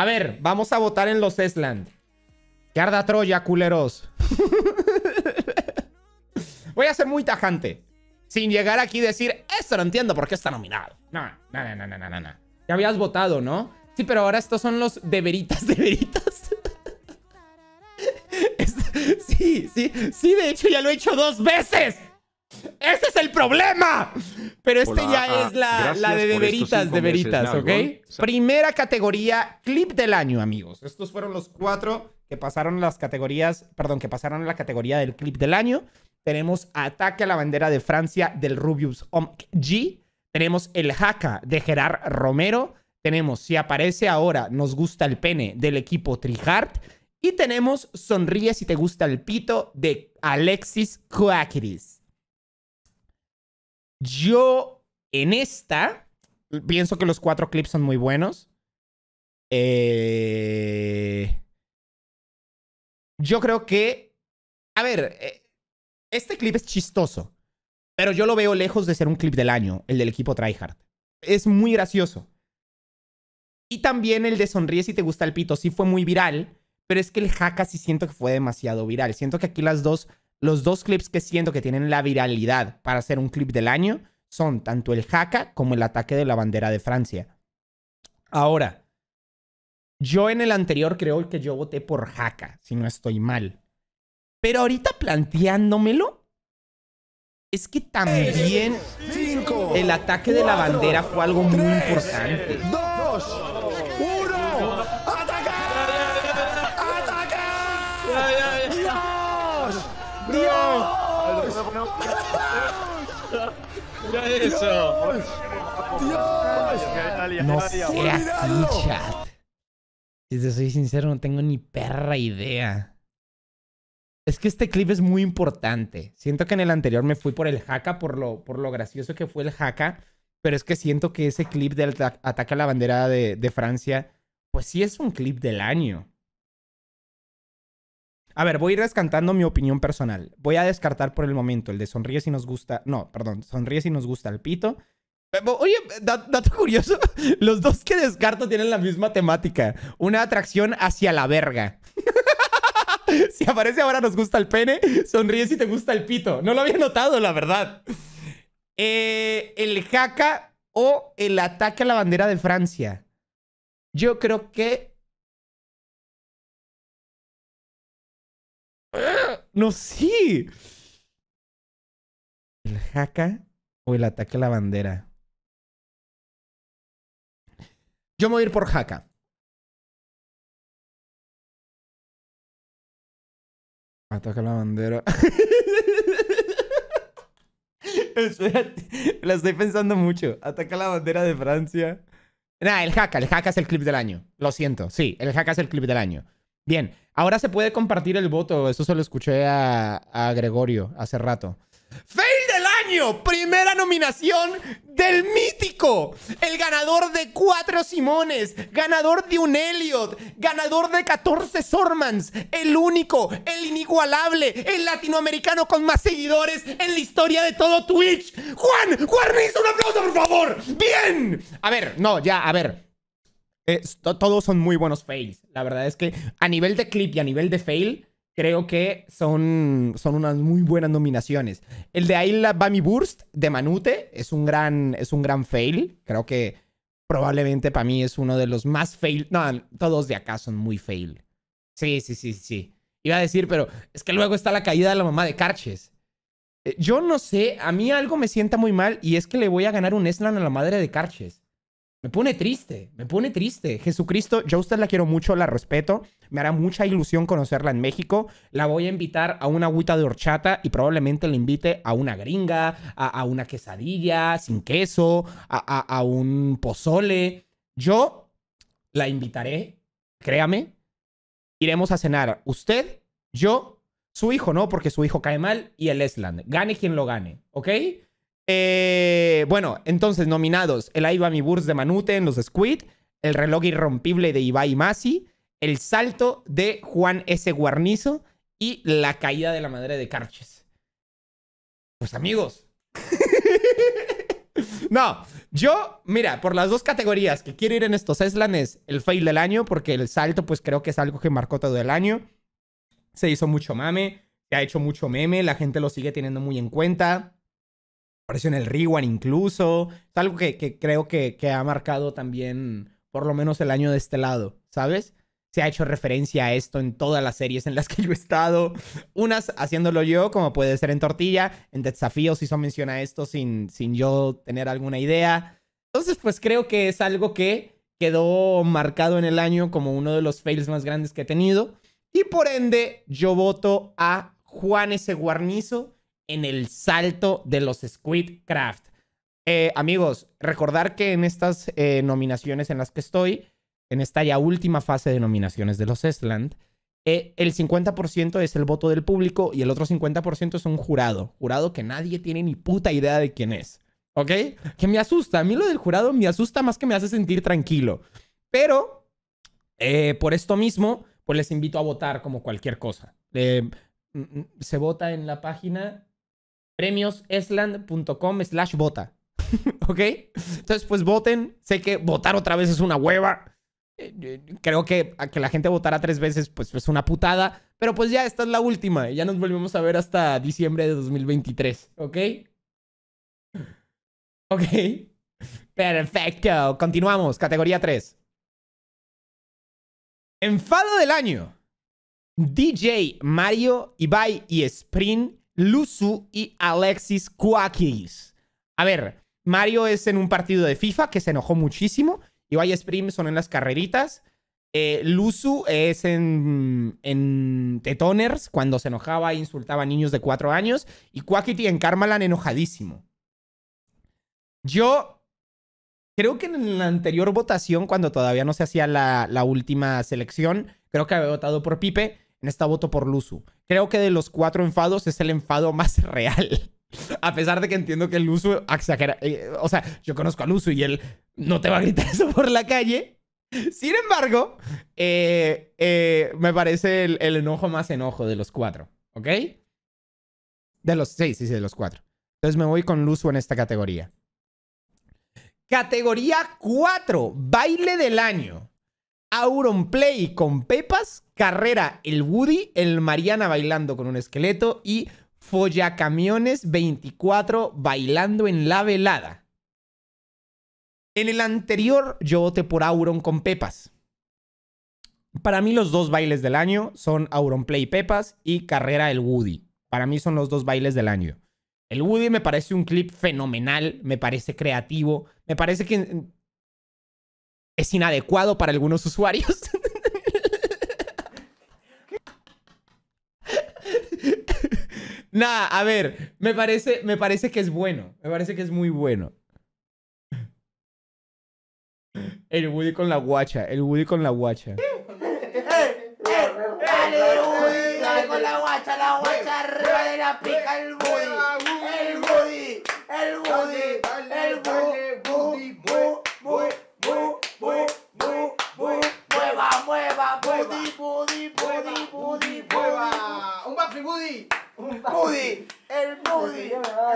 A ver, vamos a votar en los Esland. Que arda Troya, culeros. Voy a ser muy tajante. Sin llegar aquí y decir, esto no entiendo por qué está nominado. No, no, no, no, no, no. Ya habías votado, ¿no? Sí, pero ahora estos son los deberitas, deberitas. sí, sí, sí, de hecho ya lo he hecho dos veces. ¡Ese es el problema! Pero este ya ah, es la, la de deberitas, veritas ¿ok? Primera categoría, clip del año, amigos. Estos fueron los cuatro que pasaron las categorías, perdón, que pasaron la categoría del clip del año. Tenemos Ataque a la bandera de Francia del Rubius G. Tenemos El Haka de Gerard Romero. Tenemos Si aparece ahora, nos gusta el pene del equipo Trihard. Y tenemos Sonríe si te gusta el pito de Alexis Kouakidis. Yo en esta pienso que los cuatro clips son muy buenos. Eh, yo creo que, a ver, eh, este clip es chistoso, pero yo lo veo lejos de ser un clip del año, el del equipo tryhard. Es muy gracioso. Y también el de sonríe si te gusta el pito, sí fue muy viral, pero es que el hack sí siento que fue demasiado viral. Siento que aquí las dos los dos clips que siento que tienen la viralidad para ser un clip del año son tanto el jaca como el ataque de la bandera de Francia. Ahora, yo en el anterior creo que yo voté por jaca, si no estoy mal. Pero ahorita planteándomelo, es que también el ataque de la bandera fue algo muy importante. Dos, ¡Dios! eso! No sé chat. Si soy sincero, no tengo ni perra idea. Es que este clip es muy importante. Siento que en el anterior me fui por el jaca, por lo, por lo gracioso que fue el jaca. Pero es que siento que ese clip del ataque a la bandera de, de Francia, pues sí es un clip del año. A ver, voy a ir descantando mi opinión personal. Voy a descartar por el momento el de sonríe si nos gusta. No, perdón, sonríe si nos gusta el pito. Oye, dato curioso, los dos que descarto tienen la misma temática. Una atracción hacia la verga. si aparece ahora nos gusta el pene, sonríe si te gusta el pito. No lo había notado, la verdad. Eh, el jaca o el ataque a la bandera de Francia. Yo creo que No, sí. El jaca o el ataque a la bandera. Yo voy a ir por jaca. Ataca la bandera. la estoy pensando mucho. Ataca la bandera de Francia. Nah, el jaca, el jaca es el clip del año. Lo siento, sí, el jaca es el clip del año. Bien, ahora se puede compartir el voto. Eso se lo escuché a, Gregorio hace rato. ¡Fail del año! Primera nominación del mítico. El ganador de cuatro Simones. Ganador de un Elliot. Ganador de 14 Sormans. El único, el inigualable, el latinoamericano con más seguidores en la historia de todo Twitch. Juan, Juan, un aplauso, por favor. Bien. A ver, no, ya, a ver. Eh, todos son muy buenos fails. La verdad es que a nivel de clip y a nivel de fail, creo que son, son unas muy buenas nominaciones. El de Ayla Bami Burst de Manute es un gran, es un gran fail. Creo que probablemente para mí es uno de los más fail. No, todos de acá son muy fail. Sí, sí, sí, sí. Iba a decir, pero es que luego está la caída de la mamá de Carches. Eh, yo no sé, a mí algo me sienta muy mal y es que le voy a ganar un Eslan a la madre de Carches. Me pone triste, me pone triste. Jesucristo, yo a usted la quiero mucho, la respeto. Me hará mucha ilusión conocerla en México. La voy a invitar a una agüita de horchata y probablemente le invite a una gringa, a, una quesadilla sin queso, a, a un pozole. Yo la invitaré, créame. Iremos a cenar. Usted, yo, su hijo no, porque su hijo cae mal y el Esland. Gane quien lo gane, ¿ok? Eh, bueno, entonces nominados: El Ivami de Manute en los Squid, El reloj irrompible de Ibai Masi, El salto de Juan S. Guarnizo y La caída de la madre de Carches. Pues amigos. no, yo, mira, por las dos categorías que quiero ir en estos eslanes, es el fail del año, porque el salto, pues creo que es algo que marcó todo el año. Se hizo mucho mame, se ha hecho mucho meme, la gente lo sigue teniendo muy en cuenta apareció en el Rewind incluso. Es algo que, creo que, ha marcado también, por lo menos el año de este lado, ¿sabes? Se ha hecho referencia a esto en todas las series en las que yo he estado. Unas haciéndolo yo, como puede ser en Tortilla, en Desafíos hizo mención a esto sin, sin yo tener alguna idea. Entonces, pues creo que es algo que quedó marcado en el año como uno de los fails más grandes que he tenido. Y por ende, yo voto a Juan S. Guarnizo en el salto de los squid craft eh, amigos, recordar que en estas eh, nominaciones en las que estoy, en esta ya última fase de nominaciones de los Estland, eh, el 50% es el voto del público y el otro 50% es un jurado. Jurado que nadie tiene ni puta idea de quién es. ¿Ok? Que me asusta. A mí lo del jurado me asusta más que me hace sentir tranquilo. Pero, por esto mismo, pues les invito a votar como cualquier cosa. Mm, mm, se vota en la página premiosesland.com slash vota. ¿Ok? Entonces, pues voten. Sé que votar otra vez es una hueva. Eh, eh, creo que a que la gente votara tres veces, pues es una putada. Pero pues ya, esta es la última. y Ya nos volvemos a ver hasta diciembre de 2023. ¿Ok? Ok. Perfecto. Continuamos. Categoría 3. Enfado del año. DJ Mario, Ibai y Sprint Luzu y Alexis Quackis. A ver, Mario es en un partido de FIFA que se enojó muchísimo. Y Spring son en las carreritas. Eh, Luzu es en, en Tetoners, cuando se enojaba e insultaba a niños de cuatro años. Y Quackity en Carmalan enojadísimo. Yo creo que en la anterior votación, cuando todavía no se hacía la, la última selección, creo que había votado por Pipe. En esta voto por Luzu. Creo que de los cuatro enfados es el enfado más real. A pesar de que entiendo que Luzu exagera. Eh, o sea, yo conozco a Luzu y él no te va a gritar eso por la calle. Sin embargo, eh, eh, me parece el, enojo más enojo de los cuatro. ¿Ok? De los seis, sí, sí, de los cuatro. Entonces me voy con Luzu en esta categoría. Categoría cuatro. baile del año. Auron Play con pepas Carrera, el Woody, el Mariana bailando con un esqueleto y Follacamiones 24 bailando en la velada. En el anterior yo voté por Auron con Pepas. Para mí los dos bailes del año son Auron Play Pepas y Carrera el Woody. Para mí son los dos bailes del año. El Woody me parece un clip fenomenal, me parece creativo, me parece que es inadecuado para algunos usuarios. Nada, a ver, me parece, me parece que es bueno. Me parece que es muy bueno. El Woody con la guacha, el Woody con la guacha. ¡Dale, Woody! ¡Dale con la guacha, la guacha la pica el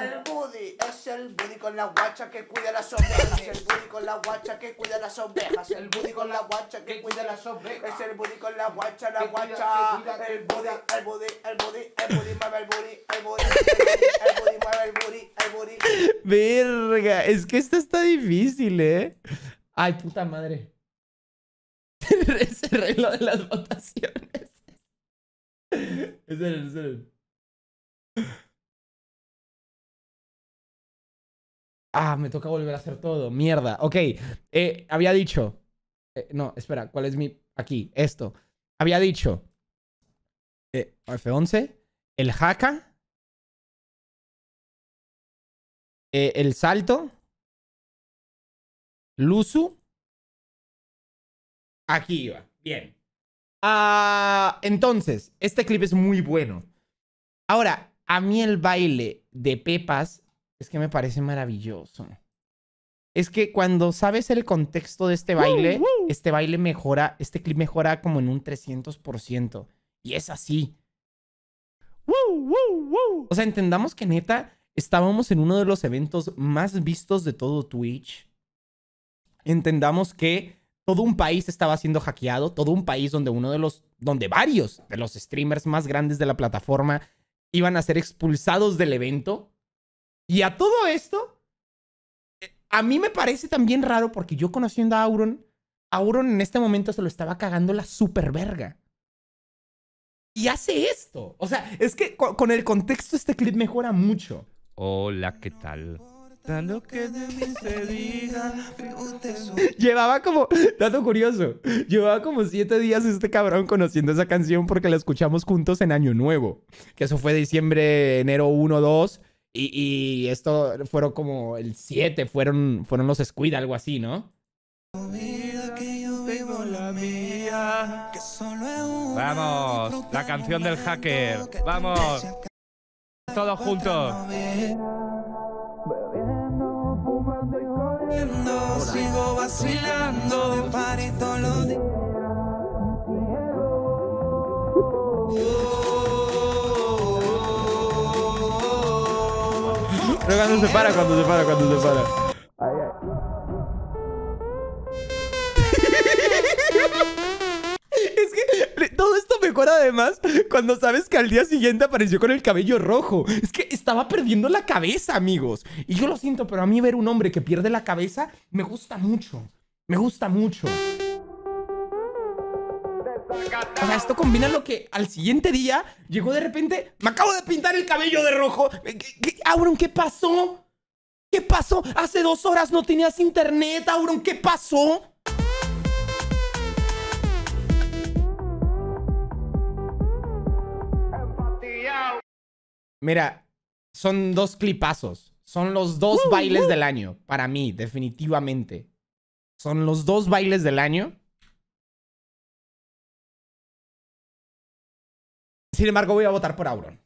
El buddy es el buddy con la guacha que cuida las ovejas. El buddy con la guacha que cuida las ovejas. El buddy con la guacha que cuida las ovejas. Es el buddy con la guacha, la guacha. El buddy, el buddy, el buddy, el buddy mueve el buddy, el buddy, el buddy el buddy, el buddy. Verga, es que esto está difícil, eh. Ay, puta madre. El reloj de las votaciones. Es el, es el. Ah, me toca volver a hacer todo. Mierda. Ok. Eh, había dicho. Eh, no, espera. ¿Cuál es mi. Aquí, esto. Había dicho. Eh, F11. El jaca. el salto. Lusu, Aquí iba. Bien. Ah, entonces, este clip es muy bueno. Ahora, a mí el baile de Pepas es que me parece maravilloso. Es que cuando sabes el contexto de este baile, este baile mejora, este clip mejora como en un 300%. Y es así. o sea, entendamos que neta, estábamos en uno de los eventos más vistos de todo Twitch. Entendamos que todo un país estaba siendo hackeado, todo un país donde uno de los, donde varios de los streamers más grandes de la plataforma iban a ser expulsados del evento y a todo esto, eh, a mí me parece también raro porque yo conociendo a Auron, Auron en este momento se lo estaba cagando la super verga. Y hace esto. O sea, es que con, el contexto este clip mejora mucho. Hola, ¿qué tal? llevaba como, dato curioso, llevaba como siete días este cabrón conociendo esa canción porque la escuchamos juntos en Año Nuevo, que eso fue diciembre, enero 1, 2, y, esto fueron como el 7, fueron, fueron los Squid, algo así, ¿no? Vamos, la canción del hacker. Vamos. Todos juntos. Sigo Pero cuando se para, cuando se para, cuando se para. ay. es que todo esto mejora además cuando sabes que al día siguiente apareció con el cabello rojo. Es que estaba perdiendo la cabeza, amigos. Y yo lo siento, pero a mí ver un hombre que pierde la cabeza me gusta mucho. Me gusta mucho esto combina lo que al siguiente día llegó de repente. Me acabo de pintar el cabello de rojo. qué, Auron, ¿qué pasó? ¿Qué pasó? Hace dos horas no tenías internet, Auron. ¿Qué pasó? Mira, son dos clipazos. Son los dos uh, bailes uh. del año. Para mí, definitivamente. Son los dos bailes del año. Sin embargo, voy a votar por Auron.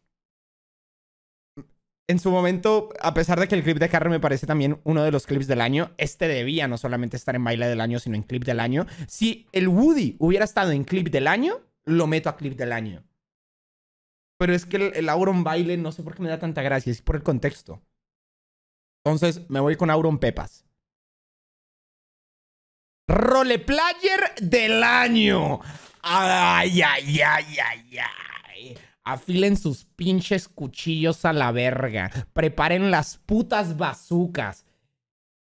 En su momento, a pesar de que el clip de Carrie me parece también uno de los clips del año, este debía no solamente estar en baile del año, sino en clip del año. Si el Woody hubiera estado en clip del año, lo meto a clip del año. Pero es que el, Auron baile, no sé por qué me da tanta gracia, es por el contexto. Entonces, me voy con Auron Pepas. Roleplayer del año. Ay, ay, ay, ay, ay. Afilen sus pinches cuchillos a la verga. Preparen las putas bazucas.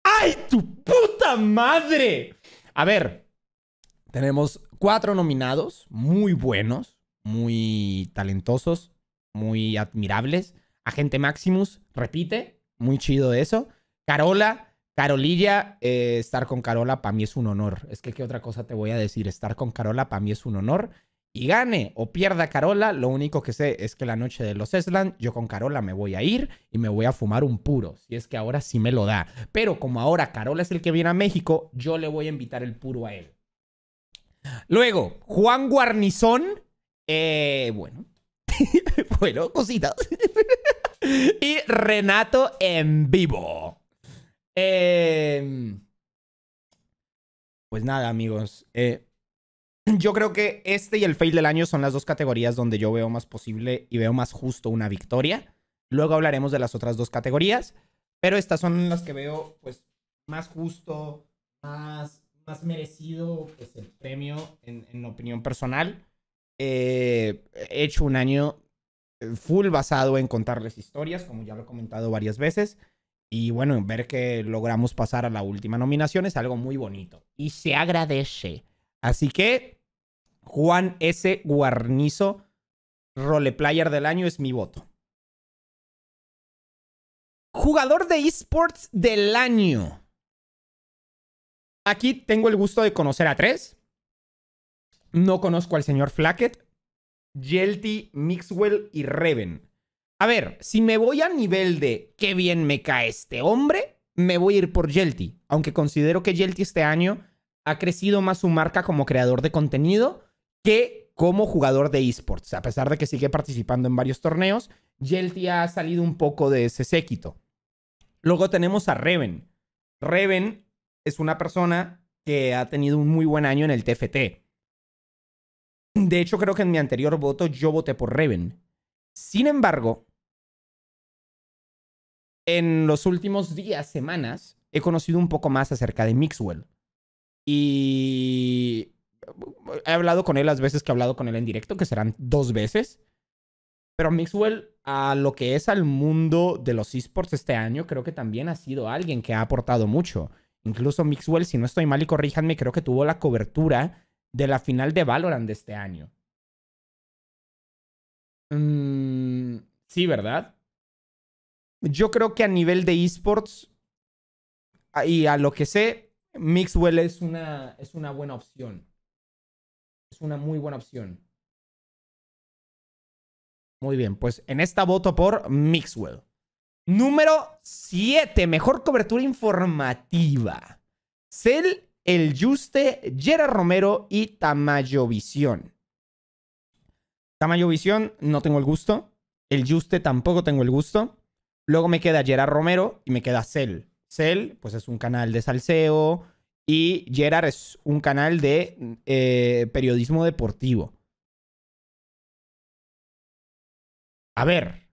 ¡Ay, tu puta madre! A ver, tenemos cuatro nominados, muy buenos, muy talentosos, muy admirables. Agente Maximus, repite, muy chido eso. Carola, Carolilla, eh, estar con Carola para mí es un honor. Es que, ¿qué otra cosa te voy a decir? Estar con Carola para mí es un honor y gane o pierda Carola, lo único que sé es que la noche de los Esland, yo con Carola me voy a ir y me voy a fumar un puro, si es que ahora sí me lo da. Pero como ahora Carola es el que viene a México, yo le voy a invitar el puro a él. Luego, Juan Guarnizón, eh, bueno, bueno, cositas. y Renato en vivo. Eh, pues nada, amigos. Eh, yo creo que este y el fail del año son las dos categorías donde yo veo más posible y veo más justo una victoria. Luego hablaremos de las otras dos categorías, pero estas son las que veo pues más justo, más, más merecido pues, el premio en, opinión personal. Eh, he hecho un año eh, full basado en contarles historias, como ya lo he comentado varias veces. Y bueno, ver que logramos pasar a la última nominación es algo muy bonito y se agradece. Así que Juan S. Guarnizo, roleplayer del año, es mi voto. Jugador de esports del año. Aquí tengo el gusto de conocer a tres. No conozco al señor Flackett, Jelty, Mixwell y Reven. A ver, si me voy a nivel de qué bien me cae este hombre, me voy a ir por Jelty. Aunque considero que Jelty este año ha crecido más su marca como creador de contenido que como jugador de esports. A pesar de que sigue participando en varios torneos, Jelty ha salido un poco de ese séquito. Luego tenemos a Reven. Reven es una persona que ha tenido un muy buen año en el TFT. De hecho, creo que en mi anterior voto yo voté por Reven. Sin embargo, en los últimos días, semanas, he conocido un poco más acerca de Mixwell. Y he hablado con él las veces que he hablado con él en directo, que serán dos veces. Pero Mixwell, a lo que es al mundo de los esports este año, creo que también ha sido alguien que ha aportado mucho. Incluso Mixwell, si no estoy mal y corríjanme, creo que tuvo la cobertura de la final de Valorant de este año. Mm, sí, ¿verdad? Yo creo que a nivel de esports y a lo que sé, Mixwell es una, es una buena opción es una muy buena opción. Muy bien, pues en esta voto por Mixwell. Número 7, mejor cobertura informativa. Cel El Juste, Gerard Romero y Tamayo Visión. Tamayo Visión, no tengo el gusto. El Juste tampoco tengo el gusto. Luego me queda Gerard Romero y me queda Cel. Cel, pues es un canal de salseo, y Gerard es un canal de eh, periodismo deportivo. A ver,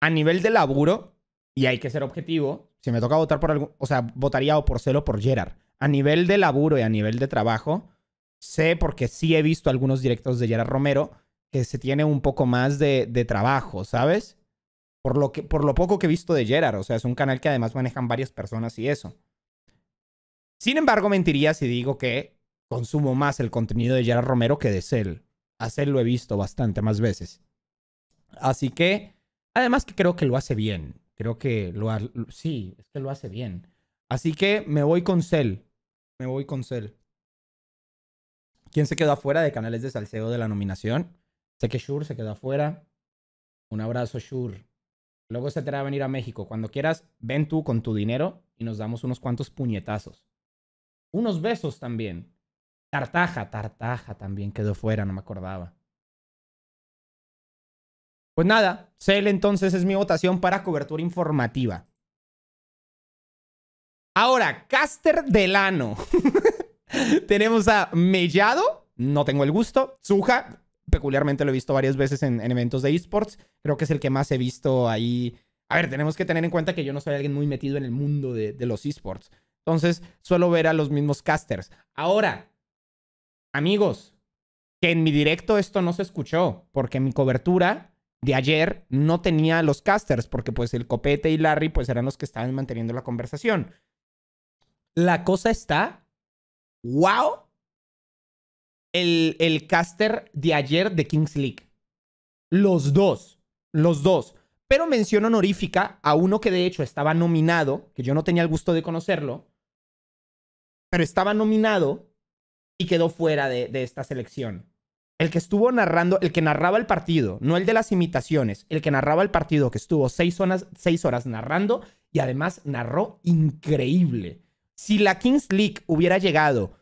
a nivel de laburo, y hay que ser objetivo, si me toca votar por algún, o sea, votaría o por Celo por Gerard. A nivel de laburo y a nivel de trabajo, sé porque sí he visto algunos directos de Gerard Romero que se tiene un poco más de, de trabajo, ¿sabes? Por lo, que, por lo poco que he visto de Gerard, o sea, es un canal que además manejan varias personas y eso. Sin embargo, mentiría si digo que consumo más el contenido de Gerard Romero que de Cell. A Cell lo he visto bastante más veces. Así que, además que creo que lo hace bien. Creo que lo sí, es lo hace bien. Así que me voy con Cell. Me voy con Cell. ¿Quién se quedó afuera de canales de salseo de la nominación? Sé que Shur se quedó afuera. Un abrazo, Shur. Luego se te va a venir a México. Cuando quieras, ven tú con tu dinero y nos damos unos cuantos puñetazos. Unos besos también. Tartaja, Tartaja también quedó fuera, no me acordaba. Pues nada, Cell entonces es mi votación para cobertura informativa. Ahora, Caster Delano. Tenemos a Mellado, no tengo el gusto. Suja, peculiarmente lo he visto varias veces en, eventos de esports. Creo que es el que más he visto ahí. A ver, tenemos que tener en cuenta que yo no soy alguien muy metido en el mundo de los esports. Entonces, suelo ver a los mismos casters. Ahora, amigos, que en mi directo esto no se escuchó, porque mi cobertura de ayer no tenía los casters, porque pues el copete y Larry pues eran los que estaban manteniendo la conversación. La cosa está, wow, el, el caster de ayer de Kings League. Los dos, los dos. Pero mención honorífica a uno que de hecho estaba nominado, que yo no tenía el gusto de conocerlo, pero estaba nominado y quedó fuera de, de esta selección. El que estuvo narrando, el que narraba el partido, no el de las imitaciones, el que narraba el partido, que estuvo seis horas, seis horas narrando y además narró increíble. Si la Kings League hubiera llegado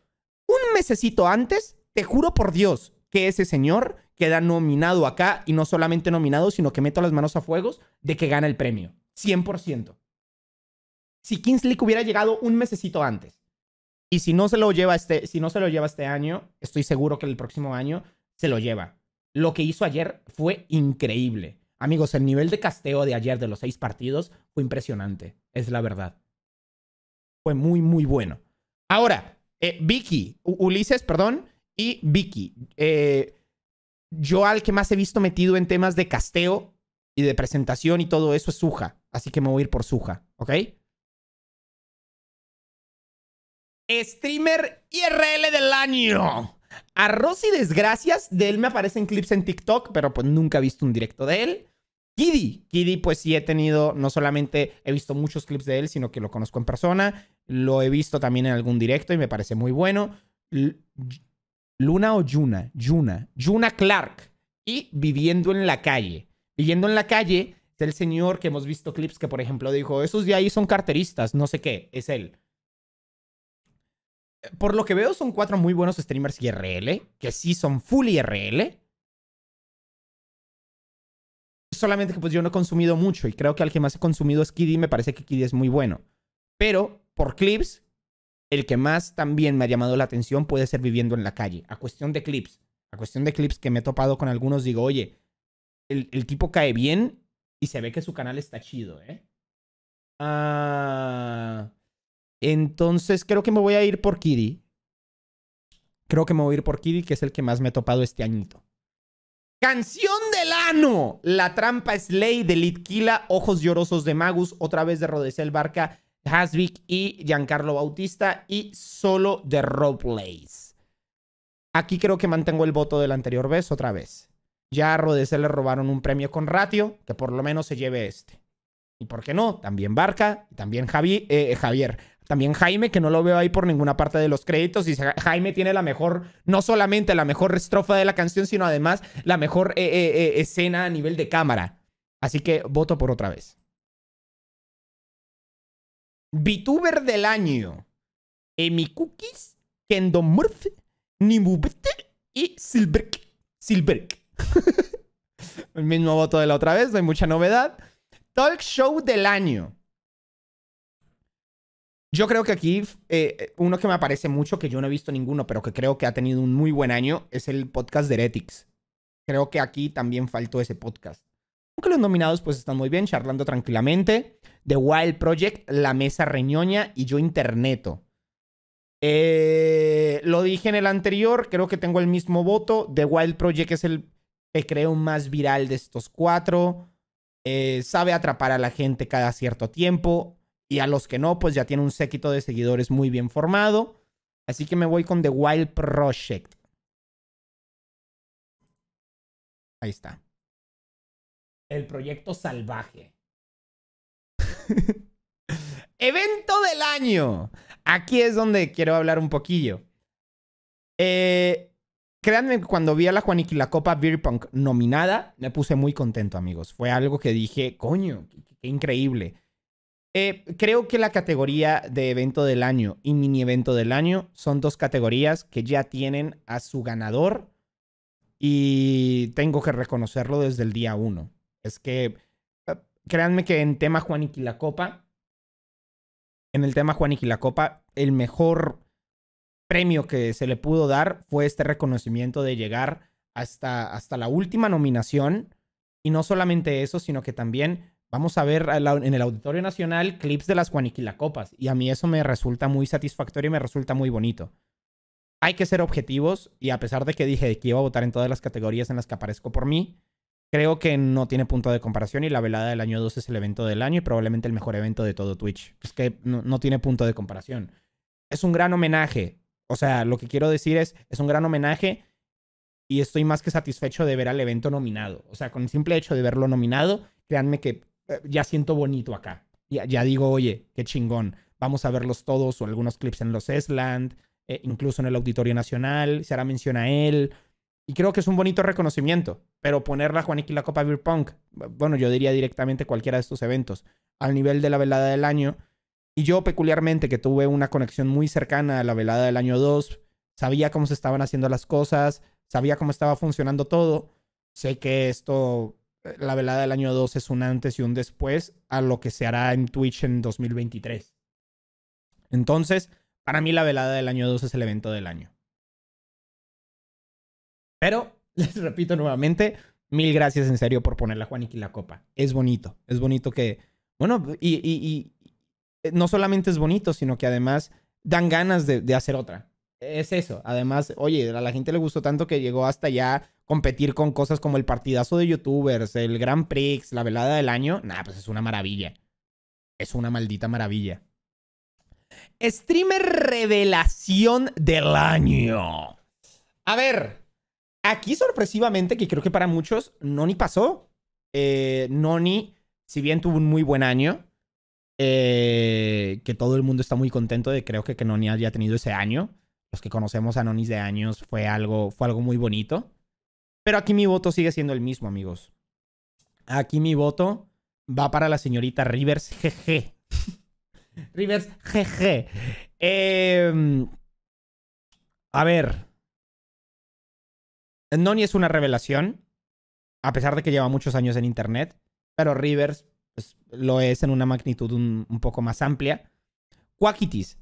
un mesecito antes, te juro por Dios que ese señor queda nominado acá y no solamente nominado, sino que meto las manos a fuegos de que gana el premio. 100%. Si Kings hubiera llegado un mesecito antes y si no se lo lleva este, si no se lo lleva este año, estoy seguro que el próximo año se lo lleva. Lo que hizo ayer fue increíble. Amigos, el nivel de casteo de ayer de los seis partidos fue impresionante, es la verdad. Fue muy, muy bueno. Ahora, eh, Vicky, Ulises, perdón, y Vicky. Eh, yo al que más he visto metido en temas de casteo y de presentación y todo eso es Suja. Así que me voy a ir por Suja, ¿ok? Streamer IRL del año. Arroz y desgracias. De él me aparecen clips en TikTok, pero pues nunca he visto un directo de él. Kiddy. Kiddy, pues sí he tenido, no solamente he visto muchos clips de él, sino que lo conozco en persona. Lo he visto también en algún directo y me parece muy bueno. Luna o Yuna, Yuna, Yuna Clark, y viviendo en la calle. Viviendo en la calle es el señor que hemos visto clips que, por ejemplo, dijo, esos de ahí son carteristas, no sé qué, es él. Por lo que veo, son cuatro muy buenos streamers IRL, que sí son full IRL. Solamente que pues yo no he consumido mucho y creo que al que más he consumido es Kiddy, me parece que Kiddy es muy bueno. Pero por clips el que más también me ha llamado la atención puede ser viviendo en la calle. A cuestión de clips, a cuestión de clips que me he topado con algunos, digo, oye, el, tipo cae bien y se ve que su canal está chido, ¿eh? Ah, entonces creo que me voy a ir por Kiri. Creo que me voy a ir por Kiri, que es el que más me he topado este añito. Canción del ano. La trampa es ley de Litquila. Ojos llorosos de Magus, otra vez de el Barca Hasvik y Giancarlo Bautista y solo de Robles Aquí creo que mantengo el voto de la anterior vez otra vez. Ya a se le robaron un premio con Ratio, que por lo menos se lleve este. Y por qué no, también Barca, también eh, Javier, también Jaime, que no lo veo ahí por ninguna parte de los créditos. Y Jaime tiene la mejor, no solamente la mejor estrofa de la canción, sino además la mejor eh, eh, escena a nivel de cámara. Así que voto por otra vez. VTuber del año. Emi Cookies, Kendo Murphy, Nimubete y Silberk. Silberk. El mismo voto de la otra vez, no hay mucha novedad. Talk Show del año. Yo creo que aquí eh, eh, uno que me aparece mucho, que yo no he visto ninguno, pero que creo que ha tenido un muy buen año, es el podcast de Heretics. Creo que aquí también faltó ese podcast que los nominados pues están muy bien, charlando tranquilamente. The Wild Project, La Mesa Reñoña y Yo Interneto. Eh, lo dije en el anterior, creo que tengo el mismo voto. The Wild Project es el que creo más viral de estos cuatro. Eh, sabe atrapar a la gente cada cierto tiempo. Y a los que no, pues ya tiene un séquito de seguidores muy bien formado. Así que me voy con The Wild Project. Ahí está el proyecto salvaje. Evento del año. Aquí es donde quiero hablar un poquillo. Eh, créanme, cuando vi a la Juaniki la Copa Beer Punk nominada, me puse muy contento, amigos. Fue algo que dije, coño, qué, increíble. Eh, creo que la categoría de evento del año y mini evento del año son dos categorías que ya tienen a su ganador y tengo que reconocerlo desde el día uno es que eh, créanme que en tema Juaniqui Copa, en el tema Juaniquila Copa, el mejor premio que se le pudo dar fue este reconocimiento de llegar hasta, hasta la última nominación. Y no solamente eso, sino que también vamos a ver en el Auditorio Nacional clips de las Copas Y a mí eso me resulta muy satisfactorio y me resulta muy bonito. Hay que ser objetivos y a pesar de que dije que iba a votar en todas las categorías en las que aparezco por mí, Creo que no tiene punto de comparación y la velada del año 2 es el evento del año y probablemente el mejor evento de todo Twitch. Es que no, tiene punto de comparación. Es un gran homenaje. O sea, lo que quiero decir es, es un gran homenaje y estoy más que satisfecho de ver al evento nominado. O sea, con el simple hecho de verlo nominado, créanme que eh, ya siento bonito acá. Ya, digo, oye, qué chingón. Vamos a verlos todos o algunos clips en los Esland, eh, incluso en el Auditorio Nacional, se hará mención a él. Y creo que es un bonito reconocimiento, pero poner la Juaniqui la Copa Beer Punk, bueno, yo diría directamente cualquiera de estos eventos, al nivel de la velada del año. Y yo peculiarmente, que tuve una conexión muy cercana a la velada del año 2, sabía cómo se estaban haciendo las cosas, sabía cómo estaba funcionando todo. Sé que esto, eh, la velada del año 2 es un antes y un después a lo que se hará en Twitch en 2023. Entonces, para mí la velada del año 2 es el evento del año. Pero, les repito nuevamente, mil gracias en serio por poner la y la copa. Es bonito, es bonito que, bueno, y, eh, no solamente es bonito, sino que además dan ganas de, hacer otra. Es eso. Además, oye, a la gente le gustó tanto que llegó hasta ya competir con cosas como el partidazo de youtubers, el Grand Prix, la velada del año. Nah, pues es una maravilla. Es una maldita maravilla. Streamer revelación del año. A ver, Aquí, sorpresivamente, que creo que para muchos, Noni pasó. Eh, Noni, si bien tuvo un muy buen año, eh, que todo el mundo está muy contento de creo que, Noni haya tenido ese año. Los que conocemos a Nonis de años fue algo, fue algo muy bonito. Pero aquí mi voto sigue siendo el mismo, amigos. Aquí mi voto va para la señorita Rivers GG. Rivers GG. Em, a ver. Noni es una revelación, a pesar de que lleva muchos años en Internet, pero Rivers pues, lo es en una magnitud un, poco más amplia. Quakitis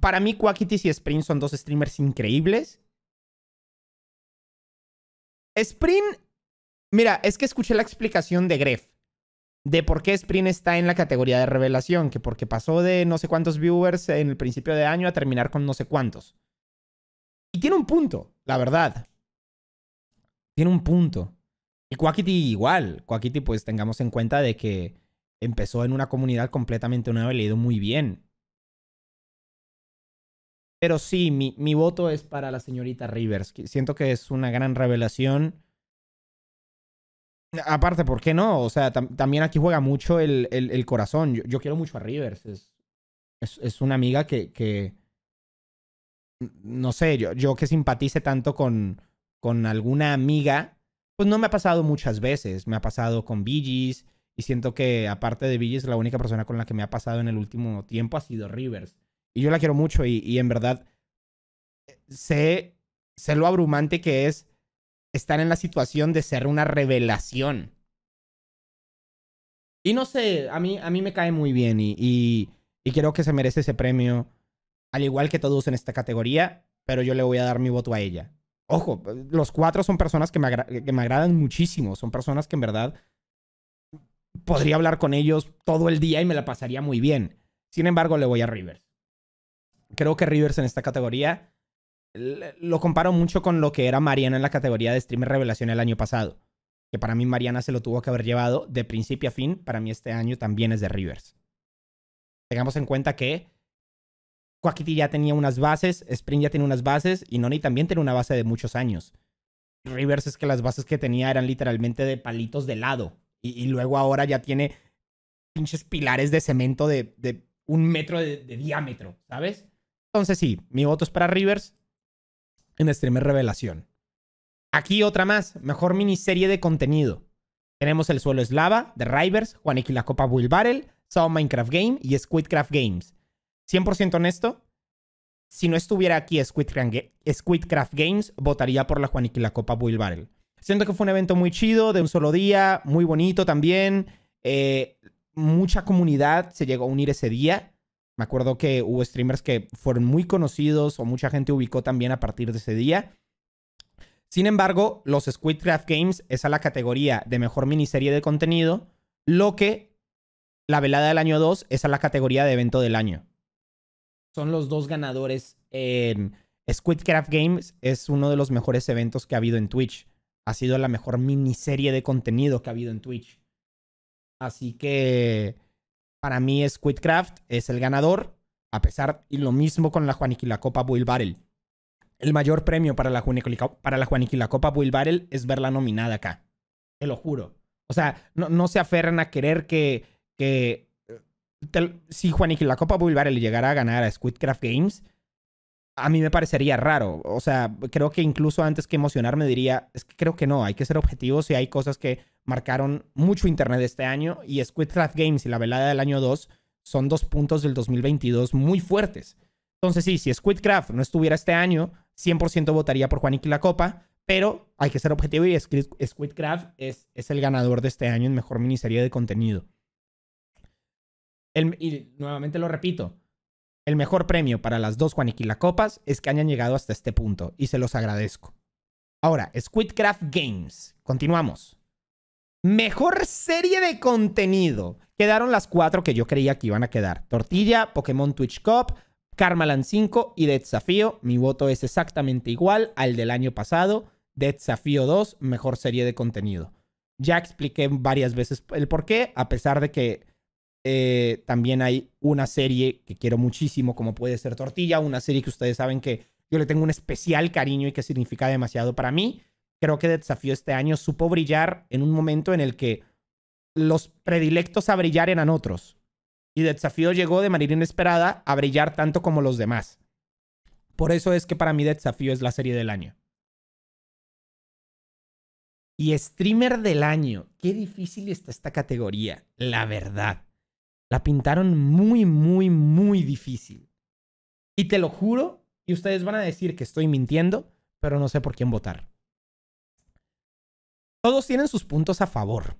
Para mí, Quakitis y Sprint son dos streamers increíbles. Sprint, mira, es que escuché la explicación de Gref de por qué Sprint está en la categoría de revelación, que porque pasó de no sé cuántos viewers en el principio de año a terminar con no sé cuántos. Y tiene un punto la verdad. Tiene un punto. Y Quackity igual. Quackity, pues tengamos en cuenta de que empezó en una comunidad completamente nueva y le ha ido muy bien. Pero sí, mi, mi, voto es para la señorita Rivers. Siento que es una gran revelación. Aparte, ¿por qué no? O sea, también aquí juega mucho el, el, corazón. Yo, quiero mucho a Rivers. Es, es, es una amiga que, que, no sé, yo, que simpatice tanto con, con alguna amiga, pues no me ha pasado muchas veces. Me ha pasado con Billys y siento que aparte de Billys, la única persona con la que me ha pasado en el último tiempo ha sido Rivers. Y yo la quiero mucho y, en verdad sé, lo abrumante que es estar en la situación de ser una revelación. Y no sé, a mí, a mí me cae muy bien y, y, y creo que se merece ese premio al igual que todos en esta categoría, pero yo le voy a dar mi voto a ella. Ojo, los cuatro son personas que me, agradan muchísimo, son personas que en verdad podría hablar con ellos todo el día y me la pasaría muy bien. Sin embargo, le voy a Rivers. Creo que Rivers en esta categoría lo comparo mucho con lo que era Mariana en la categoría de streamer revelación el año pasado. Que para mí Mariana se lo tuvo que haber llevado de principio a fin. Para mí este año también es de Rivers. Tengamos en cuenta que Quackity ya tenía unas bases, Spring ya tiene unas bases y Noni también tiene una base de muchos años. Rivers es que las bases que tenía eran literalmente de palitos de lado y, luego ahora ya tiene pinches pilares de cemento de, un metro de, diámetro, ¿sabes? Entonces sí, mi voto es para Rivers en Streamer Revelación. Aquí otra más, mejor miniserie de contenido. Tenemos El Suelo Eslava de Rivers, Juan la Copa Will Battle, Saw Minecraft Game y Squidcraft Games. 100% honesto, si no estuviera aquí Squidcraft Games, votaría por la Juaniquila Copa Barrel. Siento que fue un evento muy chido, de un solo día, muy bonito también. Eh, mucha comunidad se llegó a unir ese día. Me acuerdo que hubo streamers que fueron muy conocidos o mucha gente ubicó también a partir de ese día. Sin embargo, los Squidcraft Games es a la categoría de mejor miniserie de contenido, lo que la velada del año 2 es a la categoría de evento del año son los dos ganadores en Squidcraft Games. Es uno de los mejores eventos que ha habido en Twitch. Ha sido la mejor miniserie de contenido que ha habido en Twitch. Así que para mí Squidcraft es el ganador. A pesar, y lo mismo con la Copa Will Battle. El mayor premio para la, Copa Bull Barrel es verla nominada acá. Te lo juro. O sea, no, no se aferran a querer que, que si y la Copa Bulvar le llegara a ganar a Squidcraft Games, a mí me parecería raro. O sea, creo que incluso antes que emocionarme diría, es que creo que no, hay que ser objetivos y hay cosas que marcaron mucho Internet este año y Squidcraft Games y la velada del año 2 son dos puntos del 2022 muy fuertes. Entonces sí, si Squidcraft no estuviera este año, 100% votaría por y la Copa, pero hay que ser objetivo y Squidcraft es, es el ganador de este año en Mejor Miniserie de Contenido y nuevamente lo repito, el mejor premio para las dos Juaniquilacopas es que hayan llegado hasta este punto y se los agradezco. Ahora, Squidcraft Games. Continuamos. Mejor serie de contenido. Quedaron las cuatro que yo creía que iban a quedar. Tortilla, Pokémon Twitch Cup, Karmaland 5 y de Desafío. Mi voto es exactamente igual al del año pasado. De Desafío 2, mejor serie de contenido. Ya expliqué varias veces el por qué, a pesar de que eh, también hay una serie que quiero muchísimo, como puede ser Tortilla, una serie que ustedes saben que yo le tengo un especial cariño y que significa demasiado para mí. Creo que Desafío este año supo brillar en un momento en el que los predilectos a brillar eran otros. Y Desafío llegó de manera inesperada a brillar tanto como los demás. Por eso es que para mí Desafío es la serie del año. Y streamer del año. Qué difícil está esta categoría, la verdad. La pintaron muy, muy, muy difícil. Y te lo juro, y ustedes van a decir que estoy mintiendo, pero no sé por quién votar. Todos tienen sus puntos a favor.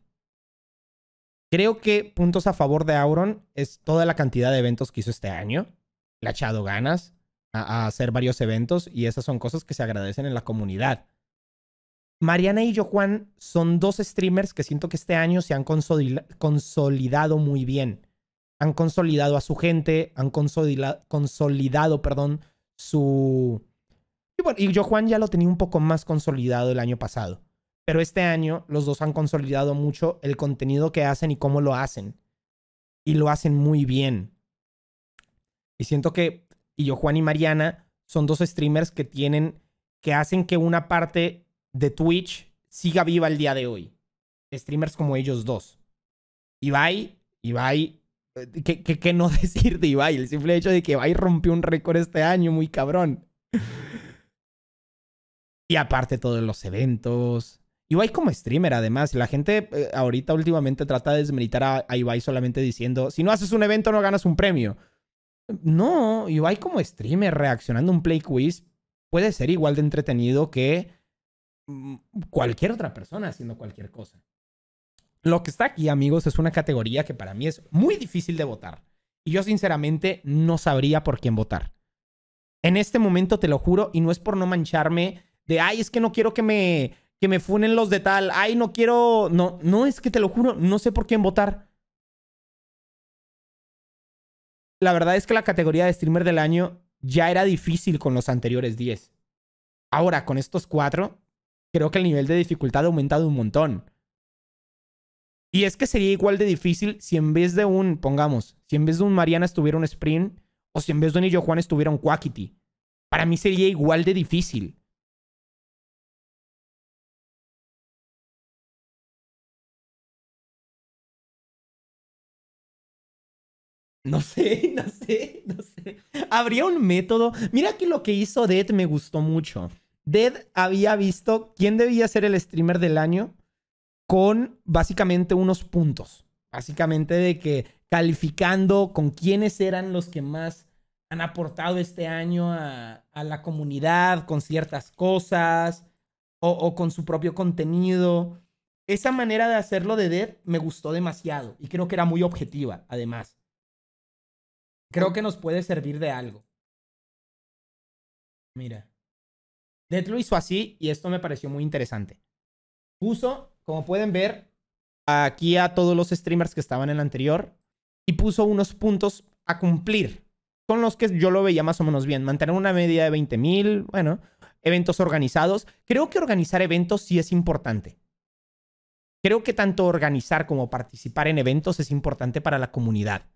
Creo que puntos a favor de Auron es toda la cantidad de eventos que hizo este año. Le ha echado ganas a, hacer varios eventos y esas son cosas que se agradecen en la comunidad. Mariana y yo, Juan, son dos streamers que siento que este año se han consolidado muy bien han consolidado a su gente, han consolidado, consolidado perdón, su... Y yo Juan ya lo tenía un poco más consolidado el año pasado. Pero este año los dos han consolidado mucho el contenido que hacen y cómo lo hacen. Y lo hacen muy bien. Y siento que y yo Juan y Mariana son dos streamers que tienen que hacen que una parte de Twitch siga viva el día de hoy. Streamers como ellos dos. Ibai, Ibai que, no decir de Ibai? El simple hecho de que Ibai rompió un récord este año, muy cabrón. Y aparte todos los eventos. Ibai como streamer, además. La gente eh, ahorita últimamente trata de desmeritar a, a, Ibai solamente diciendo, si no haces un evento no ganas un premio. No, Ibai como streamer reaccionando a un play quiz puede ser igual de entretenido que mm, cualquier otra persona haciendo cualquier cosa. Lo que está aquí, amigos, es una categoría que para mí es muy difícil de votar. Y yo sinceramente no sabría por quién votar. En este momento te lo juro, y no es por no mancharme de, ay, es que no quiero que me, que me funen los de tal, ay, no quiero, no, no, es que te lo juro, no sé por quién votar. La verdad es que la categoría de streamer del año ya era difícil con los anteriores 10. Ahora, con estos cuatro, creo que el nivel de dificultad ha aumentado un montón. Y es que sería igual de difícil si en vez de un, pongamos, si en vez de un Mariana estuviera un Sprint o si en vez de un Illo Juan estuviera un Quackity. Para mí sería igual de difícil. No sé, no sé, no sé. Habría un método. Mira que lo que hizo Dead me gustó mucho. Dead había visto quién debía ser el streamer del año con básicamente unos puntos. Básicamente de que calificando con quiénes eran los que más han aportado este año a, la comunidad con ciertas cosas o, o, con su propio contenido. Esa manera de hacerlo de Dead me gustó demasiado y creo que era muy objetiva, además. Creo que nos puede servir de algo. Mira. Dead lo hizo así y esto me pareció muy interesante. Puso como pueden ver, aquí a todos los streamers que estaban en el anterior y puso unos puntos a cumplir. Son los que yo lo veía más o menos bien. Mantener una media de 20 mil, bueno, eventos organizados. Creo que organizar eventos sí es importante. Creo que tanto organizar como participar en eventos es importante para la comunidad.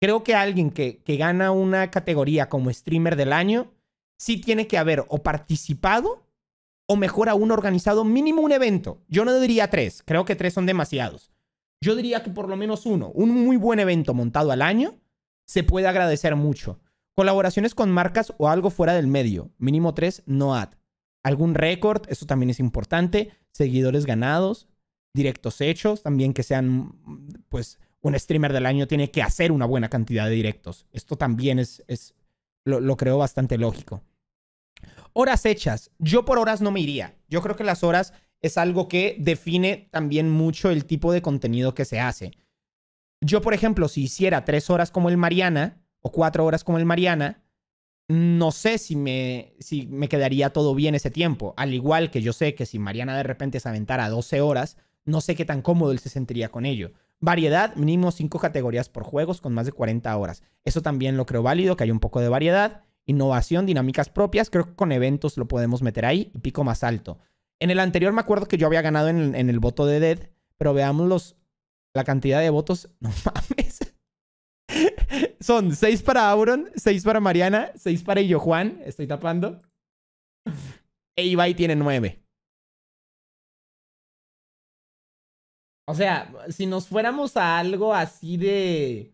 Creo que alguien que, que gana una categoría como streamer del año, sí tiene que haber o participado o mejor aún organizado mínimo un evento. Yo no diría tres, creo que tres son demasiados. Yo diría que por lo menos uno, un muy buen evento montado al año, se puede agradecer mucho. Colaboraciones con marcas o algo fuera del medio, mínimo tres, no ad. Algún récord, eso también es importante. Seguidores ganados, directos hechos, también que sean, pues, un streamer del año tiene que hacer una buena cantidad de directos. Esto también es, es lo creo bastante lógico. Horas hechas. Yo por horas no me iría. Yo creo que las horas es algo que define también mucho el tipo de contenido que se hace. Yo, por ejemplo, si hiciera tres horas como el Mariana o cuatro horas como el Mariana, no sé si me, si me quedaría todo bien ese tiempo. Al igual que yo sé que si Mariana de repente se aventara 12 horas, no sé qué tan cómodo él se sentiría con ello. Variedad, mínimo cinco categorías por juegos con más de 40 horas. Eso también lo creo válido, que hay un poco de variedad innovación, dinámicas propias. Creo que con eventos lo podemos meter ahí y pico más alto. En el anterior me acuerdo que yo había ganado en el, voto de Dead, pero veamos la cantidad de votos. No mames. Son seis para Auron, seis para Mariana, seis para Illo Juan. Estoy tapando. E Ibai tiene nueve O sea, si nos fuéramos a algo así de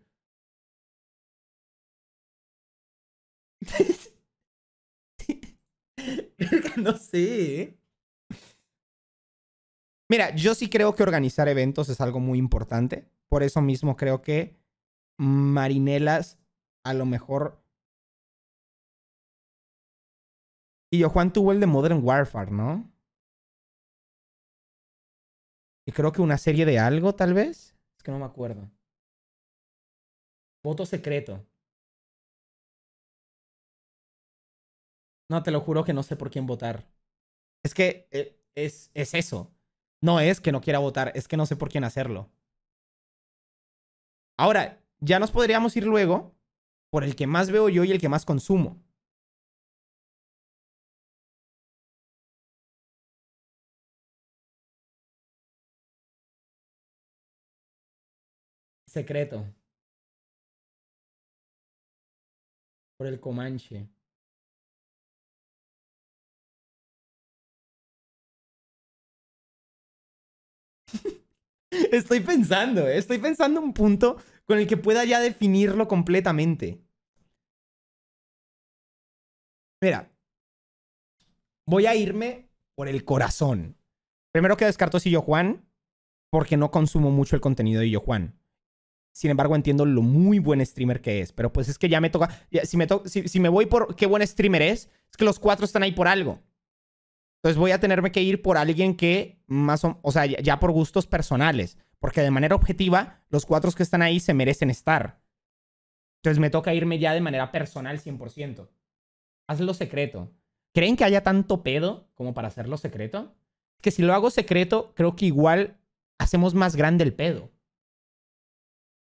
no sé. ¿eh? Mira, yo sí creo que organizar eventos es algo muy importante. Por eso mismo creo que Marinelas a lo mejor... Y yo, Juan tuvo el de Modern Warfare, ¿no? Y creo que una serie de algo, tal vez. Es que no me acuerdo. Voto secreto. No, te lo juro que no sé por quién votar. Es que eh, es, es eso. No es que no quiera votar, es que no sé por quién hacerlo. Ahora, ya nos podríamos ir luego por el que más veo yo y el que más consumo. Secreto. Por el Comanche. Estoy pensando, ¿eh? estoy pensando un punto con el que pueda ya definirlo completamente. Mira, voy a irme por el corazón. Primero que descarto yo Juan, porque no consumo mucho el contenido de yo Juan. Sin embargo, entiendo lo muy buen streamer que es. Pero pues es que ya me toca. si, me si, me voy por qué buen streamer es, es que los cuatro están ahí por algo. Entonces voy a tenerme que ir por alguien que más o, sea, ya, por gustos personales, porque de manera objetiva los cuatro que están ahí se merecen estar. Entonces me toca irme ya de manera personal 100%. Hazlo secreto. ¿Creen que haya tanto pedo como para hacerlo secreto? Que si lo hago secreto, creo que igual hacemos más grande el pedo.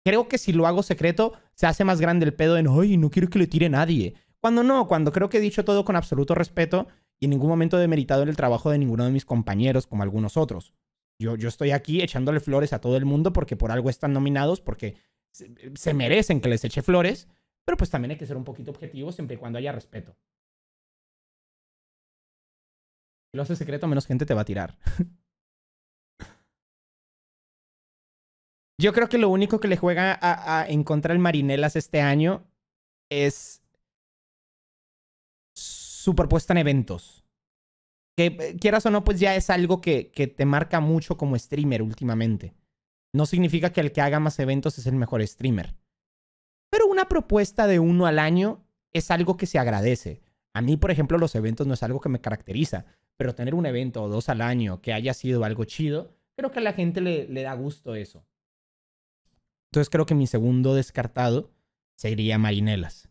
Creo que si lo hago secreto, se hace más grande el pedo en, ay, no quiero que le tire nadie. Cuando no, cuando creo que he dicho todo con absoluto respeto y en ningún momento he demeritado el trabajo de ninguno de mis compañeros como algunos otros. Yo, yo estoy aquí echándole flores a todo el mundo porque por algo están nominados, porque se, merecen que les eche flores, pero pues también hay que ser un poquito objetivo siempre y cuando haya respeto. Si lo haces secreto, menos gente te va a tirar. Yo creo que lo único que le juega a, a encontrar el Marinelas este año es propuesta en eventos. Que eh, quieras o no, pues ya es algo que, te marca mucho como streamer últimamente. No significa que el que haga más eventos es el mejor streamer. Pero una propuesta de uno al año es algo que se agradece. A mí, por ejemplo, los eventos no es algo que me caracteriza, pero tener un evento o dos al año que haya sido algo chido, creo que a la gente le da gusto eso. Entonces creo que mi segundo descartado sería Marinelas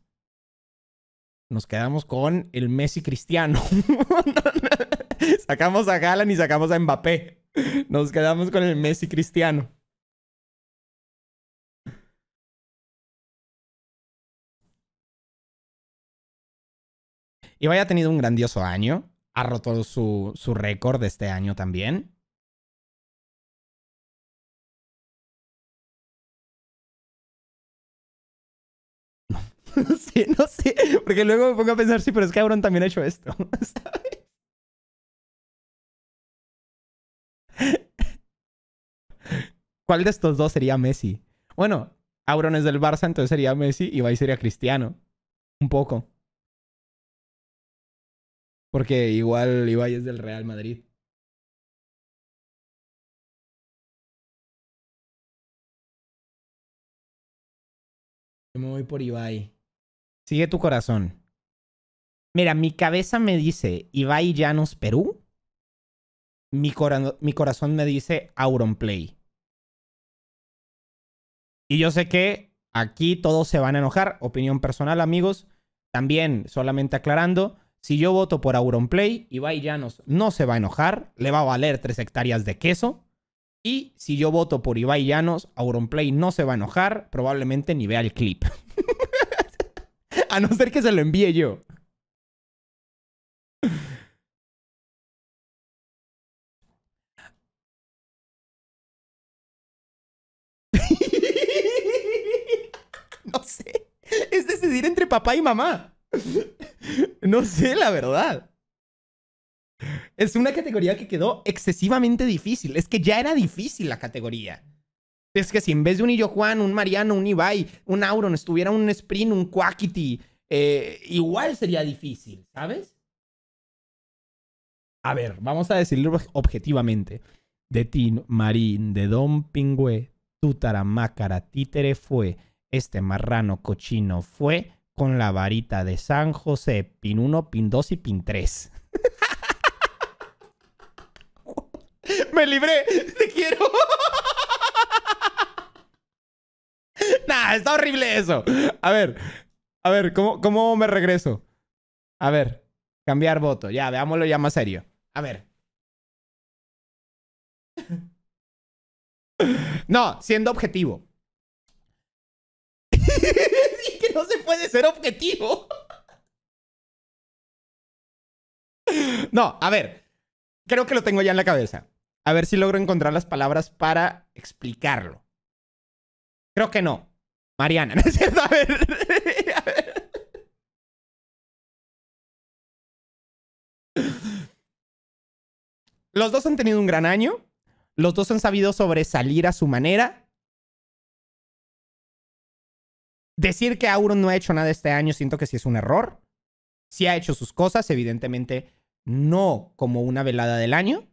nos quedamos con el Messi cristiano. sacamos a Galan y sacamos a Mbappé. Nos quedamos con el Messi cristiano. vaya ha tenido un grandioso año. Ha roto su, su récord este año también. no sé, no sé. Porque luego me pongo a pensar, sí, pero es que Auron también ha hecho esto. ¿Cuál de estos dos sería Messi? Bueno, Auron es del Barça, entonces sería Messi y sería Cristiano. Un poco. Porque igual Ibai es del Real Madrid. Yo me voy por Ibai. Sigue tu corazón. Mira, mi cabeza me dice Ibai Llanos, Perú. Mi, corazón me dice Auronplay. Y yo sé que aquí todos se van a enojar. Opinión personal, amigos. También, solamente aclarando, si yo voto por Auronplay, Ibai Llanos no se va a enojar. Le va a valer tres hectáreas de queso. Y si yo voto por Ibai Llanos, Auronplay no se va a enojar. Probablemente ni vea el clip. A no ser que se lo envíe yo. No sé. Es decidir entre papá y mamá. No sé, la verdad. Es una categoría que quedó excesivamente difícil. Es que ya era difícil la categoría. Es que si en vez de un Illo Juan, un Mariano, un Ibai, un Auron estuviera un Sprint, un Quackity, eh, igual sería difícil, ¿sabes? A ver, vamos a decirlo objetivamente. De Tin, Marín, de Don Pingüe, Tutara, Mácara, Títere fue, este marrano cochino fue, con la varita de San José, Pin 1, Pin 2 y Pin 3. ¡Me libré! ¡Te quiero! nah, está horrible eso. A ver, a ver, ¿cómo, me regreso? A ver, cambiar voto. Ya, veámoslo ya más serio. A ver. No, siendo objetivo. que no se puede ser objetivo. No, a ver. Creo que lo tengo ya en la cabeza. A ver si logro encontrar las palabras para explicarlo. Creo que no. Mariana, es A ver. Los dos han tenido un gran año. Los dos han sabido sobresalir a su manera. Decir que Auron no ha hecho nada este año siento que sí es un error. Sí ha hecho sus cosas, evidentemente no como una velada del año,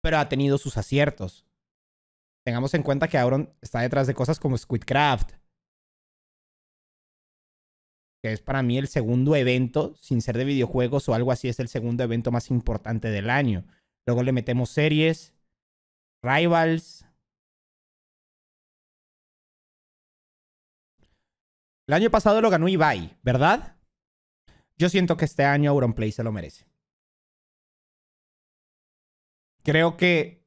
pero ha tenido sus aciertos. Tengamos en cuenta que Auron está detrás de cosas como Squidcraft. Que es para mí el segundo evento, sin ser de videojuegos o algo así, es el segundo evento más importante del año. Luego le metemos series, rivals. El año pasado lo ganó Ibai, ¿verdad? Yo siento que este año Play se lo merece. Creo que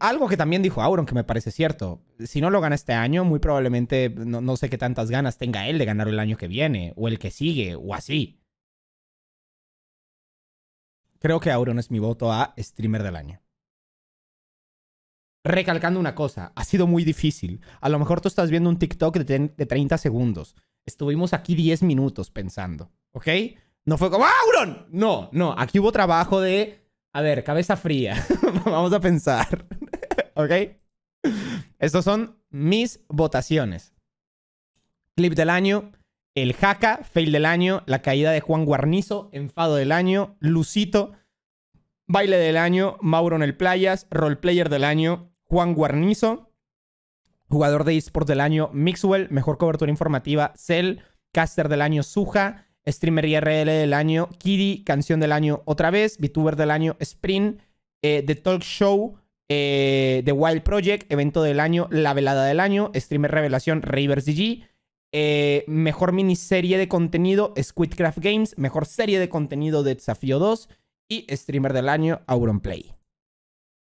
algo que también dijo Auron, que me parece cierto. Si no lo gana este año, muy probablemente no, sé qué tantas ganas tenga él de ganar el año que viene, o el que sigue, o así. Creo que Auron es mi voto a streamer del año. Recalcando una cosa, ha sido muy difícil. A lo mejor tú estás viendo un TikTok de, de 30 segundos. Estuvimos aquí 10 minutos pensando, ¿ok? No fue como ¡Auron! No, no, aquí hubo trabajo de... A ver, cabeza fría. Vamos a pensar. ¿Ok? Estos son mis votaciones. Clip del año, el jaca, fail del año, la caída de Juan Guarnizo, enfado del año, Lucito, baile del año, Mauro en el playas, roleplayer del año, Juan Guarnizo, jugador de esports del año, Mixwell, mejor cobertura informativa, Cell, caster del año, Suja, streamer IRL del año, Kiri, canción del año otra vez, VTuber del año, Sprint, The Talk Show, eh, The Wild Project, evento del año, La Velada del Año, Streamer Revelación, Ravers DG. Eh, mejor miniserie de contenido, Squidcraft Games. Mejor serie de contenido de Desafío 2. Y Streamer del Año, Auronplay.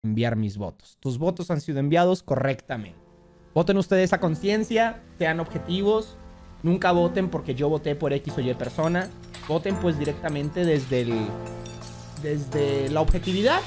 Enviar mis votos. Tus votos han sido enviados correctamente. Voten ustedes a conciencia, sean objetivos. Nunca voten porque yo voté por X o Y persona. Voten pues directamente desde el, desde la objetividad